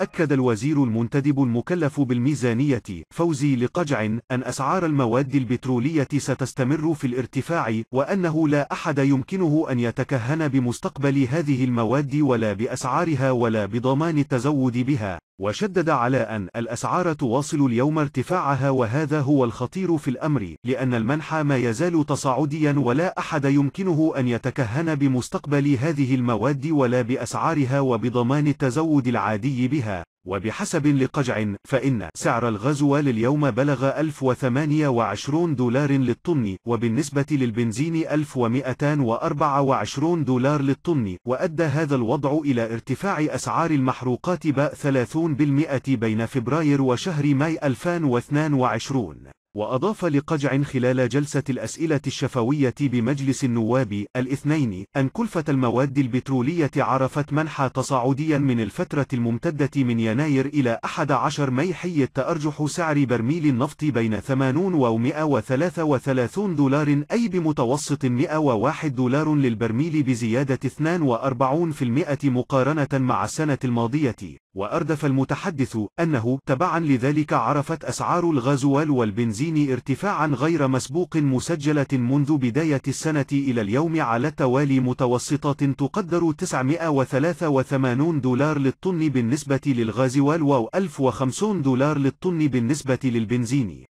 أكد الوزير المنتدب المكلف بالميزانية فوزي لقجع أن أسعار المواد البترولية ستستمر في الارتفاع وأنه لا أحد يمكنه أن يتكهن بمستقبل هذه المواد ولا بأسعارها ولا بضمان التزود بها وشدد على أن الأسعار تواصل اليوم ارتفاعها وهذا هو الخطير في الأمر لأن المنحى ما يزال تصاعديا ولا أحد يمكنه أن يتكهن بمستقبل هذه المواد ولا بأسعارها وبضمان التزود العادي بها وبحسب لقجع فإن سعر الغزو لليوم بلغ 1028 دولار للطن وبالنسبة للبنزين 1224 دولار للطن وأدى هذا الوضع إلى ارتفاع أسعار المحروقات ب 30% بين فبراير وشهر ماي 2022 وأضاف لقجع خلال جلسة الأسئلة الشفوية بمجلس النواب الاثنين أن كلفة المواد البترولية عرفت منحى تصاعديا من الفترة الممتدة من يناير إلى 11 ميحي حيث تأرجح سعر برميل النفط بين 80 و 133 دولار أي بمتوسط 101 دولار للبرميل بزيادة 42% مقارنة مع السنة الماضية وأردف المتحدث أنه تبعا لذلك عرفت أسعار الغازوال والبنزين ارتفاعا غير مسبوق مسجلة منذ بداية السنة إلى اليوم على التوالي متوسطات تقدر 983 دولار للطن بالنسبة للغازوال و 1050 دولار للطن بالنسبة للبنزين